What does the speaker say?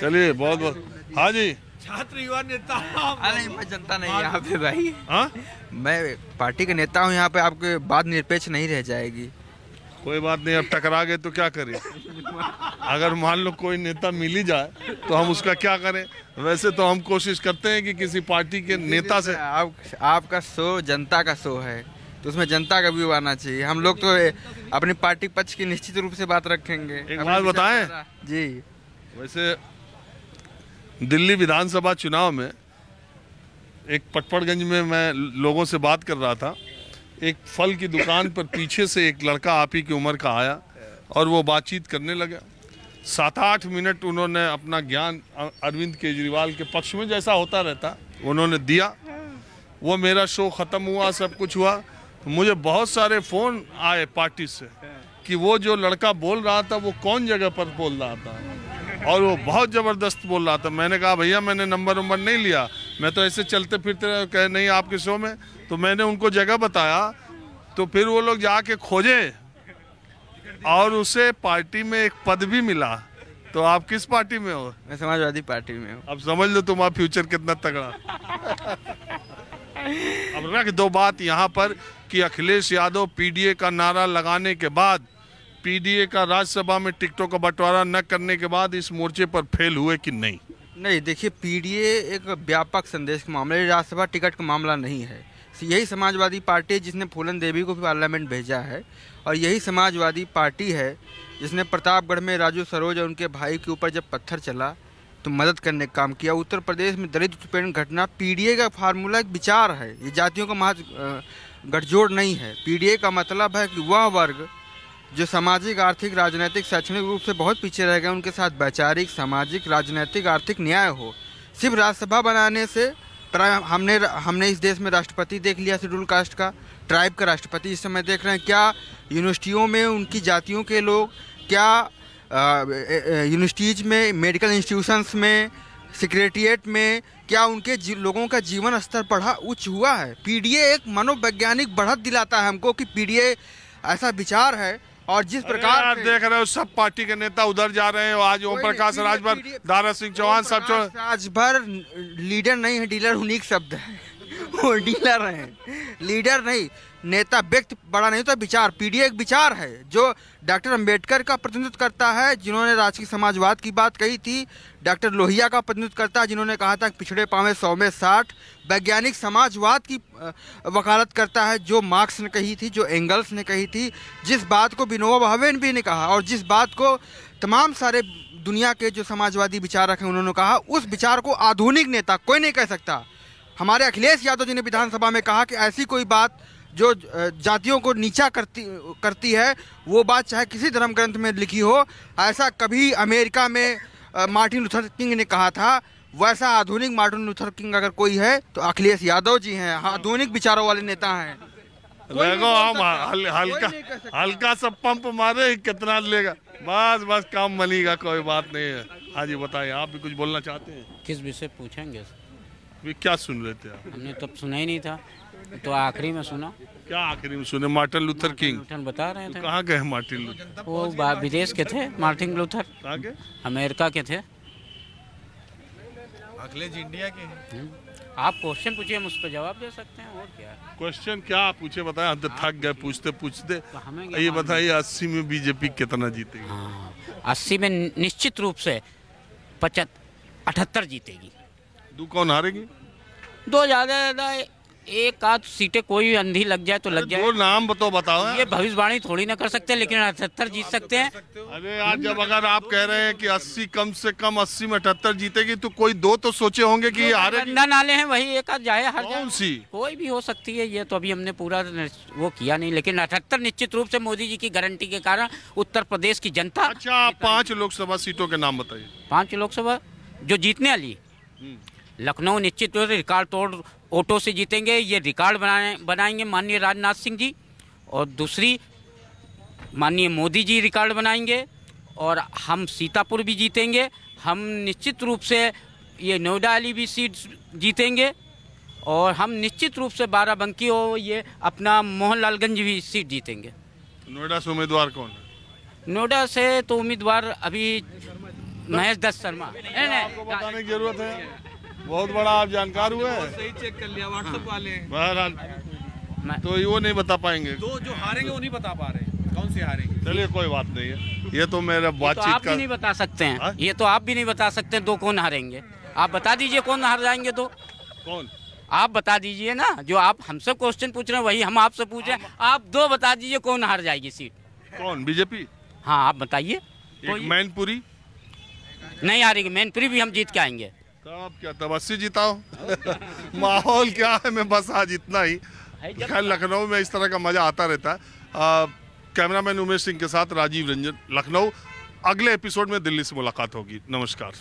चलिए बहुत बहुत हाँ जी छात्र युवा नेता अरे मैं जनता नहीं यहाँ पे भाई आ? हाँ? मैं पार्टी का नेता हूँ यहाँ पे आपके बात निरपेक्ष नहीं रह जाएगी कोई बात नहीं अब टकरा गए तो क्या करें अगर मान लो कोई नेता मिल ही जाए तो हम उसका क्या करें वैसे तो हम कोशिश करते हैं कि किसी पार्टी के नेता से आप आपका शो जनता का शो है तो उसमें जनता का व्यू आना चाहिए हम लोग तो अपनी पार्टी पक्ष की निश्चित रूप से बात रखेंगे एक बात बताएं जी वैसे दिल्ली विधानसभा चुनाव में एक पटपड़गंज में मैं लोगों से बात कर रहा था एक फल की दुकान पर पीछे से एक लड़का आप ही की उम्र का आया और वो बातचीत करने लगा सात आठ मिनट उन्होंने अपना ज्ञान अरविंद केजरीवाल के पक्ष में जैसा होता रहता उन्होंने दिया वो मेरा शो ख़त्म हुआ सब कुछ हुआ तो मुझे बहुत सारे फ़ोन आए पार्टी से कि वो जो लड़का बोल रहा था वो कौन जगह पर बोल रहा था और वो बहुत ज़बरदस्त बोल रहा था मैंने कहा भैया मैंने नंबर वंबर नहीं लिया मैं तो ऐसे चलते फिरते कहे नहीं आपके शो में तो मैंने उनको जगह बताया तो फिर वो लोग जाके खोजे और उसे पार्टी में एक पद भी मिला तो आप किस पार्टी में हो मैं समाजवादी पार्टी में हूँ अब समझ लो तुम्हारा फ्यूचर कितना तगड़ा अब रख दो बात यहाँ पर कि अखिलेश यादव पीडीए का नारा लगाने के बाद पीडीए का राज्यसभा में टिकटों का बंटवारा न करने के बाद इस मोर्चे पर फेल हुए कि नहीं नहीं देखिए पीडीए एक व्यापक संदेश का मामला राज्यसभा टिकट का मामला नहीं है यही समाजवादी पार्टी है जिसने फूलन देवी को भी पार्लियामेंट भेजा है और यही समाजवादी पार्टी है जिसने प्रतापगढ़ में राजू सरोज और उनके भाई के ऊपर जब पत्थर चला तो मदद करने का काम किया उत्तर प्रदेश में दलित उत्पीड़न घटना पीडीए का फार्मूला एक विचार है ये जातियों का महा गठजोड़ नहीं है पीडीए का मतलब है कि वह वर्ग जो सामाजिक आर्थिक राजनैतिक शैक्षणिक रूप से बहुत पीछे रह गए उनके साथ वैचारिक सामाजिक राजनैतिक आर्थिक न्याय हो सिर्फ राज्यसभा बनाने से हमने हमने इस देश में राष्ट्रपति देख लिया शेड्यूल कास्ट का ट्राइब का राष्ट्रपति इस समय देख रहे हैं क्या यूनिवर्सिटियों में उनकी जातियों के लोग क्या यूनिवर्सिटीज़ में मेडिकल इंस्टीट्यूशंस में सेक्रेटरीट में क्या उनके लोगों का जीवन स्तर बढ़ा उच्च हुआ है पीडीए एक मनोवैज्ञानिक बढ़त दिलाता है हमको कि पीडीए ऐसा विचार है और जिस प्रकार आप देख रहे हो सब पार्टी के नेता उधर जा रहे हैं आज ओम प्रकाश राजभर दारा सिंह चौहान सब राजभर लीडर नहीं है डीलर उन्हीं शब्द है वो डीलर हैं लीडर नहीं नेता व्यक्ति बड़ा नहीं तो विचार पीडीए एक विचार है जो डॉक्टर अंबेडकर का प्रतिनिधित्व करता है जिन्होंने राजकीय समाजवाद की बात कही थी डॉक्टर लोहिया का प्रतिनिधित्व करता है जिन्होंने कहा था पिछड़े पावे सौ में साठ वैज्ञानिक समाजवाद की वकालत करता है जो मार्क्स ने कही थी जो एंगल्स ने कही थी जिस बात को विनोबा भावे भी ने कहा और जिस बात को तमाम सारे दुनिया के जो समाजवादी विचारक हैं उन्होंने कहा उस विचार को आधुनिक नेता कोई नहीं कह सकता हमारे अखिलेश यादव जी ने विधानसभा में कहा कि ऐसी कोई बात जो जातियों को नीचा करती करती है वो बात चाहे किसी धर्म ग्रंथ में लिखी हो ऐसा कभी अमेरिका में मार्टिन लूथर किंग ने कहा था वैसा आधुनिक मार्टिन लूथर किंग अगर कोई है तो अखिलेश यादव जी हैं हाँ, आधुनिक विचारों वाले नेता हैं देखो हम हल्का हल्का सा पंप मारे कितना लेगा बस बस काम बनेगा कोई बात नहीं है हाँ जी बताइए आप भी कुछ बोलना चाहते हैं किस विषय पूछेंगे वे क्या सुन रहे थे आप हमने तब तो सुना ही नहीं था तो आखिरी में सुना क्या आखिरी में सुने मार्टिन लूथर किंग बता रहे थे तो कहाँ गए मार्टिन लूथर वो विदेश के थे मार्टिन लूथर अमेरिका के थे अखिलेश इंडिया के हम्म। आप क्वेश्चन पूछिए हम उस पर जवाब दे सकते हैं और क्या क्वेश्चन क्या आप पूछे बताए हम तो थक गए पूछते पूछते तो ये बताइए अस्सी में बीजेपी कितना जीतेगी हाँ, अस्सी में निश्चित रूप से पचहत्तर अठहत्तर जीतेगी दो कौन हारेगी दो ज्यादा ज्यादा एक आध सीटें कोई अंधी लग जाए तो लग जाए नाम बताओ बताओ ये भविष्यवाणी थोड़ी ना कर सकते लेकिन अठहत्तर जीत सकते तो हैं अरे आज जब अगर आप कह रहे हैं कि अस्सी कम से कम अस्सी में अठहत्तर जीतेगी तो कोई दो तो सोचे होंगे कि तो हारेगा नाले हैं वही एक आध जाए हर कौन सी कोई भी हो सकती है ये तो अभी हमने पूरा वो किया नहीं लेकिन अठहत्तर निश्चित रूप से मोदी जी की गारंटी के कारण उत्तर प्रदेश की जनता अच्छा पाँच लोकसभा सीटों के नाम बताइए पाँच लोकसभा जो जीतने वाली हम्म। लखनऊ निश्चित तौर से रिकॉर्ड तोड़ ऑटो से जीतेंगे ये रिकॉर्ड बनाए बनाएंगे माननीय राजनाथ सिंह जी और दूसरी माननीय मोदी जी रिकॉर्ड बनाएंगे और हम सीतापुर भी जीतेंगे हम निश्चित रूप से ये नोएडा अली भी सीट जीतेंगे और हम निश्चित रूप से बाराबंकी हो ये अपना मोहनलालगंज भी सीट जीतेंगे नोएडा से उम्मीदवार कौन है नोएडा से तो उम्मीदवार अभी महेश दत्त शर्मा बताने की जरूरत है बहुत बड़ा आप जानकार हुए सही चेक कर लिया व्हाट्सएप वाले बहरहाल तो वो नहीं बता पाएंगे दो जो हारेंगे वो नहीं बता पा रहे कौन से हारेंगे चलिए कोई बात नहीं है ये तो मेरा तो बातचीत हाँ? तो आप भी नहीं बता सकते हैं आ? ये तो आप भी नहीं बता सकते दो कौन हारेंगे आप बता दीजिए कौन हार जाएंगे तो कौन आप बता दीजिए ना जो आप हमसे क्वेश्चन पूछ रहे हैं वही हम आपसे पूछ रहे हैं आप दो बता दीजिए कौन हार जाएगी सीट कौन बीजेपी हाँ आप बताइए मैनपुरी नहीं हारेगी मैनपुरी भी हम जीत के आएंगे तब क्या तबस्सी जिताओ माहौल क्या है मैं बस आज इतना ही खैर लखनऊ में इस तरह का मज़ा आता रहता है कैमरामैन उमेश सिंह के साथ राजीव रंजन लखनऊ अगले एपिसोड में दिल्ली से मुलाकात होगी नमस्कार